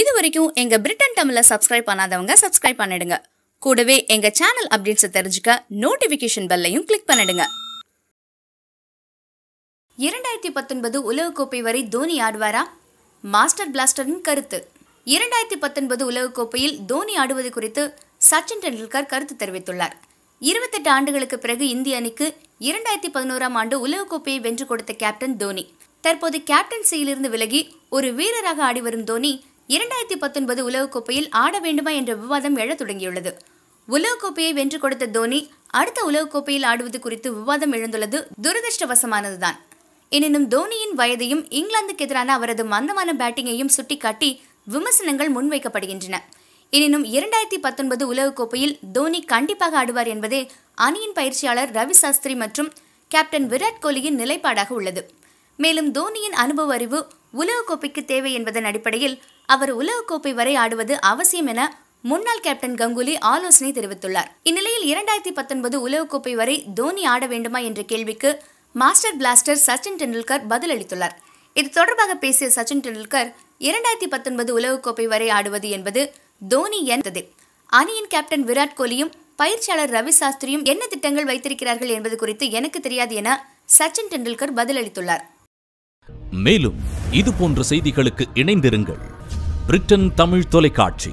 இது வரைக்கும் எங்கள் பிரிட்டன் தமிழில் சப்ஸ்கிரைப் பண்ணாதவங்க சப்ஸ்கிரைப் பண்ணிடுங்க கூடவே எங்கள் சேனல் அப்டேட்ஸை தெரிஞ்சுக்க நோட்டிஃபிகேஷன் பெல்லையும் கிளிக் பண்ணிடுங்க இரண்டாயிரத்தி பத்தொன்பது உலகக்கோப்பை வரை தோனி ஆடுவாரா மாஸ்டர் பிளாஸ்டரின் கருத்து இரண்டாயிரத்தி பத்தொன்பது உலகக்கோப்பையில் தோனி ஆடுவது குறித்து சச்சின் டெண்டுல்கர் கருத்து தெரிவித்துள்ளார் இருபத்தெட்டு ஆண்டுகளுக்கு பிறகு இந்திய அணிக்கு இரண்டாயிரத்தி பதினோராம் ஆண்டு உலகக்கோப்பையை வென்று கொடுத்த கேப்டன் தோனி தற்போது கேப்டன்சியிலிருந்து விலகி ஒரு வீரராக ஆடி வரும் தோனி இரண்டாயிரத்தி பத்தொன்பது உலகக்கோப்பையில் ஆட வேண்டுமா என்ற விவாதம் எழத் தொடங்கியுள்ளது உலகக்கோப்பையை வென்று கொடுத்த தோனி அடுத்த உலகக்கோப்பையில் ஆடுவது குறித்து விவாதம் எழுந்துள்ளது துரதிருஷ்டவசமானதுதான் எனினும் தோனியின் வயதையும் இங்கிலாந்துக்கு எதிரான அவரது மந்தமான பேட்டிங்கையும் சுட்டிக்காட்டி விமர்சனங்கள் முன்வைக்கப்படுகின்றன எனினும் இரண்டாயிரத்தி பத்தொன்பது உலகக்கோப்பையில் தோனி கண்டிப்பாக ஆடுவார் என்பதே அணியின் பயிற்சியாளர் ரவி சாஸ்திரி மற்றும் கேப்டன் விராட் கோலியின் நிலைப்பாடாக உள்ளது மேலும் தோனியின் அனுபவ அறிவு உலகக்கோப்பைக்கு தேவை என்பதன் அடிப்படையில் அவர் உலகக்கோப்பை வரை ஆடுவது அவசியம் என முன்னாள் கேப்டன் கங்குலி ஆலோசனை தெரிவித்துள்ளார் இந்நிலையில் இரண்டாயிரத்தி பத்தொன்பது உலகக்கோப்பை வரை தோனி ஆட வேண்டுமா என்ற கேள்விக்கு மாஸ்டர் பிளாஸ்டர் சச்சின் டெண்டுல்கர் பதிலளித்துள்ளார் இது தொடர்பாக பேசிய சச்சின் டெண்டுல்கர் இரண்டாயிரத்தி பத்தொன்பது உலகக்கோப்பை வரை ஆடுவது என்பது தோனி என்றது அணியின் கேப்டன் விராட் கோலியும் பயிற்சியாளர் ரவி சாஸ்திரியும் என்ன திட்டங்கள் வைத்திருக்கிறார்கள் என்பது குறித்து எனக்கு தெரியாது என சச்சின் டெண்டுல்கர் பதிலளித்துள்ளார் மேலும் இது போன்ற செய்திகளுக்கு இணைந்திருங்கள் பிரிட்டன் தமிழ் தொலைக்காட்சி